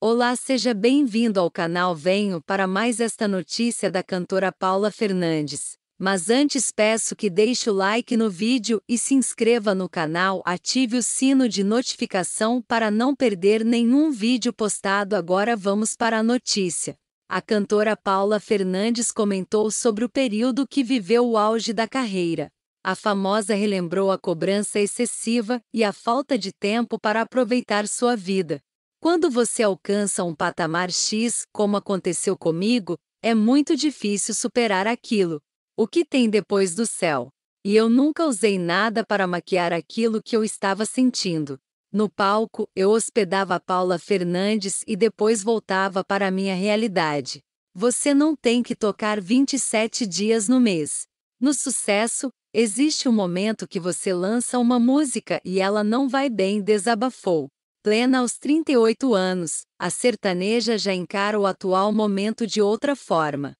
Olá, seja bem-vindo ao canal Venho para mais esta notícia da cantora Paula Fernandes. Mas antes peço que deixe o like no vídeo e se inscreva no canal, ative o sino de notificação para não perder nenhum vídeo postado. Agora vamos para a notícia. A cantora Paula Fernandes comentou sobre o período que viveu o auge da carreira. A famosa relembrou a cobrança excessiva e a falta de tempo para aproveitar sua vida. Quando você alcança um patamar X, como aconteceu comigo, é muito difícil superar aquilo. O que tem depois do céu? E eu nunca usei nada para maquiar aquilo que eu estava sentindo. No palco, eu hospedava Paula Fernandes e depois voltava para a minha realidade. Você não tem que tocar 27 dias no mês. No sucesso, existe um momento que você lança uma música e ela não vai bem, desabafou. Plena aos 38 anos, a sertaneja já encara o atual momento de outra forma.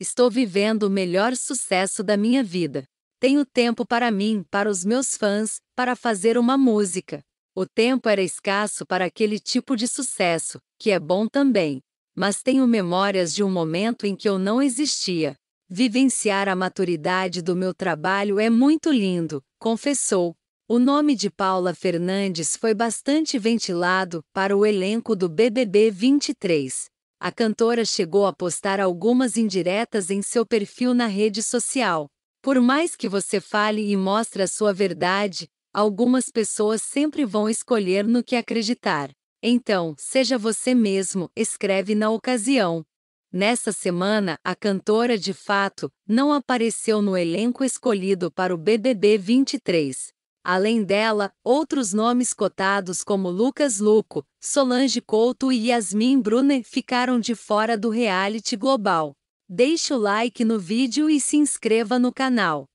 Estou vivendo o melhor sucesso da minha vida. Tenho tempo para mim, para os meus fãs, para fazer uma música. O tempo era escasso para aquele tipo de sucesso, que é bom também. Mas tenho memórias de um momento em que eu não existia. Vivenciar a maturidade do meu trabalho é muito lindo, confessou, o nome de Paula Fernandes foi bastante ventilado para o elenco do BBB 23. A cantora chegou a postar algumas indiretas em seu perfil na rede social. Por mais que você fale e mostre a sua verdade, algumas pessoas sempre vão escolher no que acreditar. Então, seja você mesmo, escreve na ocasião. Nessa semana, a cantora de fato não apareceu no elenco escolhido para o BBB 23. Além dela, outros nomes cotados como Lucas Luco, Solange Couto e Yasmin Brunner ficaram de fora do reality global. Deixe o like no vídeo e se inscreva no canal.